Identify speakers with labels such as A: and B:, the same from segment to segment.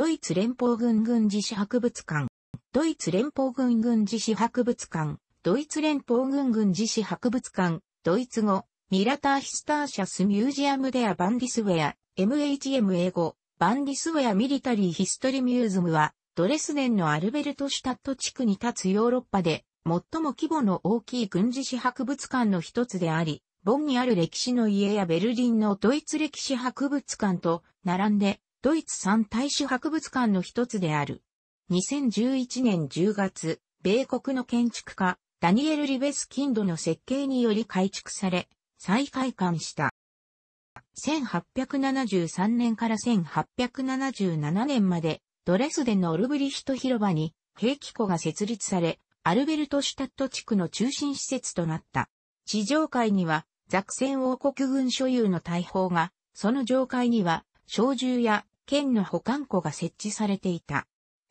A: ドイツ連邦軍軍事史博物館、ドイツ連邦軍軍事史博物館、ドイツ連邦軍軍事史博物館、ドイツ語、ミラターヒスターシャスミュージアムデアバンディスウェア、MHM 英語、バンディスウェアミリタリーヒストリミューズムは、ドレスデンのアルベルトシュタット地区に立つヨーロッパで、最も規模の大きい軍事史博物館の一つであり、ボンにある歴史の家やベルリンのドイツ歴史博物館と並んでドイツ三大使博物館の一つである。2011年10月、米国の建築家、ダニエル・リベスキンドの設計により改築され、再開館した。1873年から1877年まで、ドレスデンのオルブリヒト広場に、兵器庫が設立され、アルベルトシュタット地区の中心施設となった。地上階には、ザクセン王国軍所有の大砲が、その上階には、小銃や県の保管庫が設置されていた。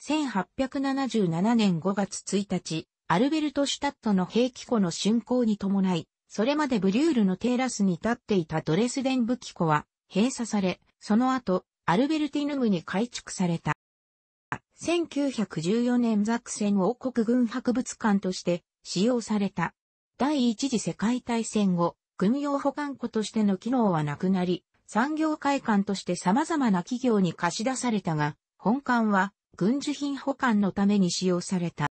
A: 1877年5月1日、アルベルト・シュタットの兵器庫の竣工に伴い、それまでブリュールのテーラスに立っていたドレスデン武器庫は閉鎖され、その後、アルベルティヌムに改築された。1914年ザクセン王国軍博物館として使用された。第一次世界大戦後、軍用保管庫としての機能はなくなり、産業会館として様々な企業に貸し出されたが、本館は軍需品保管のために使用された。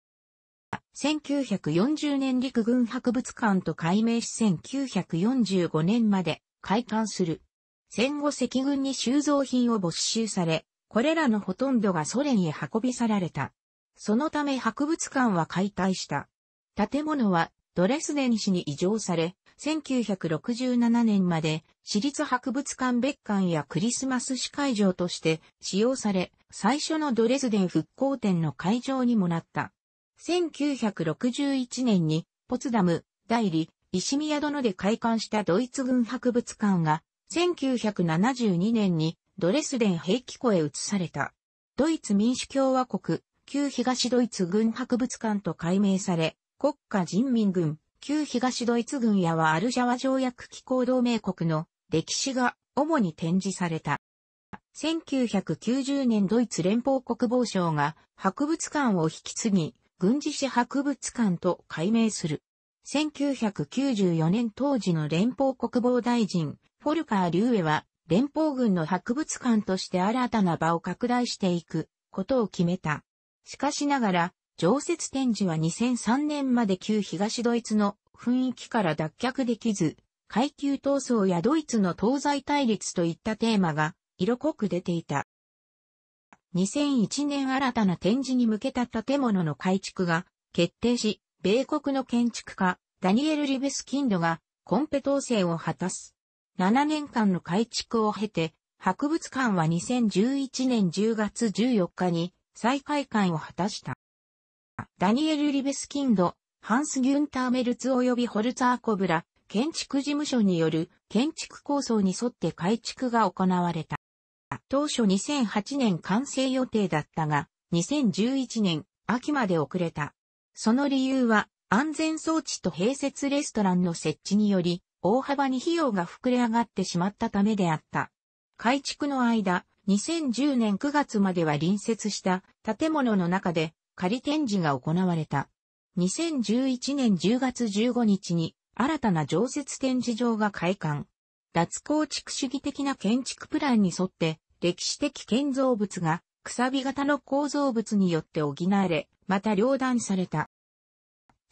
A: 1940年陸軍博物館と改名し1945年まで開館する。戦後赤軍に収蔵品を没収され、これらのほとんどがソ連へ運び去られた。そのため博物館は解体した。建物はドレスデン市に移譲され、1967年まで私立博物館別館やクリスマス市会場として使用され、最初のドレスデン復興展の会場にもなった。1961年にポツダム、代理、石宮殿で開館したドイツ軍博物館が、1972年にドレスデン兵器庫へ移された。ドイツ民主共和国、旧東ドイツ軍博物館と改名され、国家人民軍旧東ドイツ軍やワールシャワ条約機構同盟国の歴史が主に展示された。1990年ドイツ連邦国防省が博物館を引き継ぎ、軍事史博物館と改名する。1994年当時の連邦国防大臣、フォルカー・リューエは、連邦軍の博物館として新たな場を拡大していくことを決めた。しかしながら、常設展示は2003年まで旧東ドイツの雰囲気から脱却できず、階級闘争やドイツの東西対立といったテーマが色濃く出ていた。2001年新たな展示に向けた建物の改築が決定し、米国の建築家、ダニエル・リベス・キンドがコンペ統制を果たす。7年間の改築を経て、博物館は2011年10月14日に再開館を果たした。ダニエル・リベスキンド、ハンス・ギュンター・メルツ及びホルツァー・コブラ、建築事務所による建築構想に沿って改築が行われた。当初2008年完成予定だったが、2011年秋まで遅れた。その理由は安全装置と併設レストランの設置により大幅に費用が膨れ上がってしまったためであった。改築の間、2010年9月までは隣接した建物の中で仮展示が行われた。2011年10月15日に新たな常設展示場が開館。脱構築主義的な建築プランに沿って歴史的建造物がくさび型の構造物によって補われ、また両断された。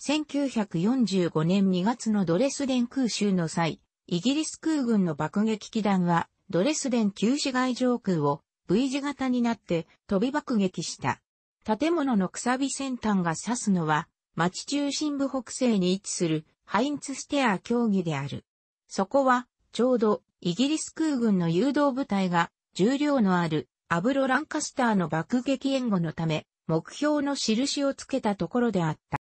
A: 1945年2月のドレスデン空襲の際、イギリス空軍の爆撃機団はドレスデン旧市街上空を V 字型になって飛び爆撃した。建物のくさび先端が指すのは、町中心部北西に位置するハインツステア競技である。そこは、ちょうどイギリス空軍の誘導部隊が重量のあるアブロ・ランカスターの爆撃援護のため、目標の印をつけたところであった。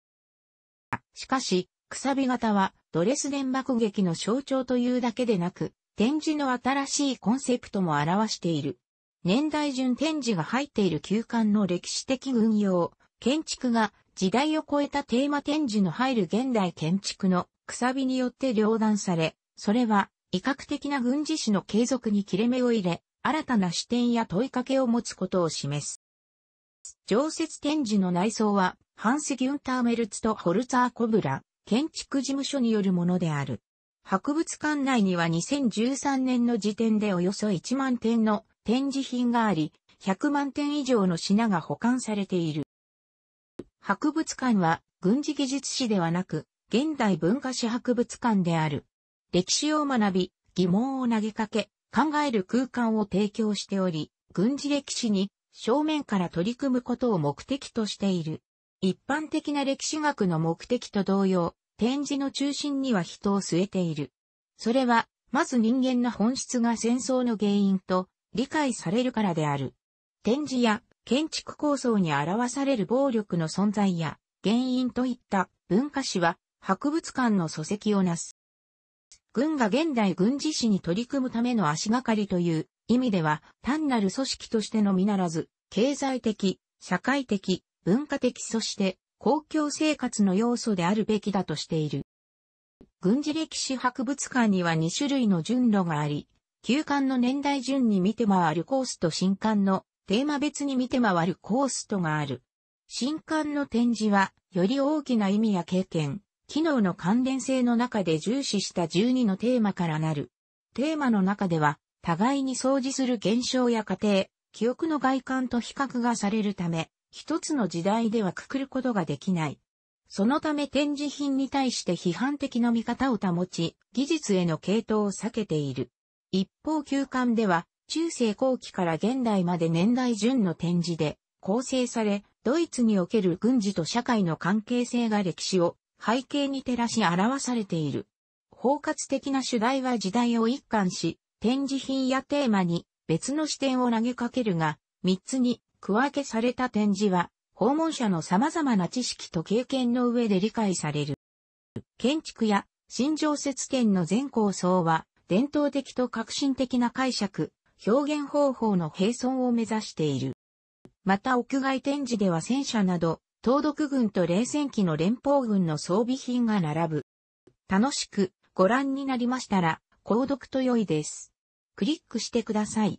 A: しかし、くさび型はドレスデン爆撃の象徴というだけでなく、展示の新しいコンセプトも表している。年代順展示が入っている旧館の歴史的運用、建築が時代を超えたテーマ展示の入る現代建築のくさびによって両断され、それは威嚇的な軍事史の継続に切れ目を入れ、新たな視点や問いかけを持つことを示す。常設展示の内装は、ハンス・ギュンター・メルツとホルツァー・コブラ、建築事務所によるものである。博物館内には2013年の時点でおよそ1万点の展示品があり、100万点以上の品が保管されている。博物館は軍事技術史ではなく、現代文化史博物館である。歴史を学び、疑問を投げかけ、考える空間を提供しており、軍事歴史に正面から取り組むことを目的としている。一般的な歴史学の目的と同様、展示の中心には人を据えている。それは、まず人間の本質が戦争の原因と理解されるからである。展示や建築構想に表される暴力の存在や原因といった文化史は博物館の礎石をなす。軍が現代軍事史に取り組むための足がかりという意味では単なる組織としてのみならず、経済的、社会的、文化的そして公共生活の要素であるべきだとしている。軍事歴史博物館には2種類の順路があり、旧館の年代順に見て回るコースと新館のテーマ別に見て回るコースとがある。新館の展示は、より大きな意味や経験、機能の関連性の中で重視した12のテーマからなる。テーマの中では、互いに相似する現象や過程、記憶の外観と比較がされるため、一つの時代ではくくることができない。そのため展示品に対して批判的な見方を保ち、技術への傾倒を避けている。一方旧館では、中世後期から現代まで年代順の展示で構成され、ドイツにおける軍事と社会の関係性が歴史を背景に照らし表されている。包括的な主題は時代を一貫し、展示品やテーマに別の視点を投げかけるが、三つに区分けされた展示は、訪問者の様々な知識と経験の上で理解される。建築や新常設展の全構想は、伝統的と革新的な解釈、表現方法の並存を目指している。また屋外展示では戦車など、東毒軍と冷戦期の連邦軍の装備品が並ぶ。楽しくご覧になりましたら、購読と良いです。クリックしてください。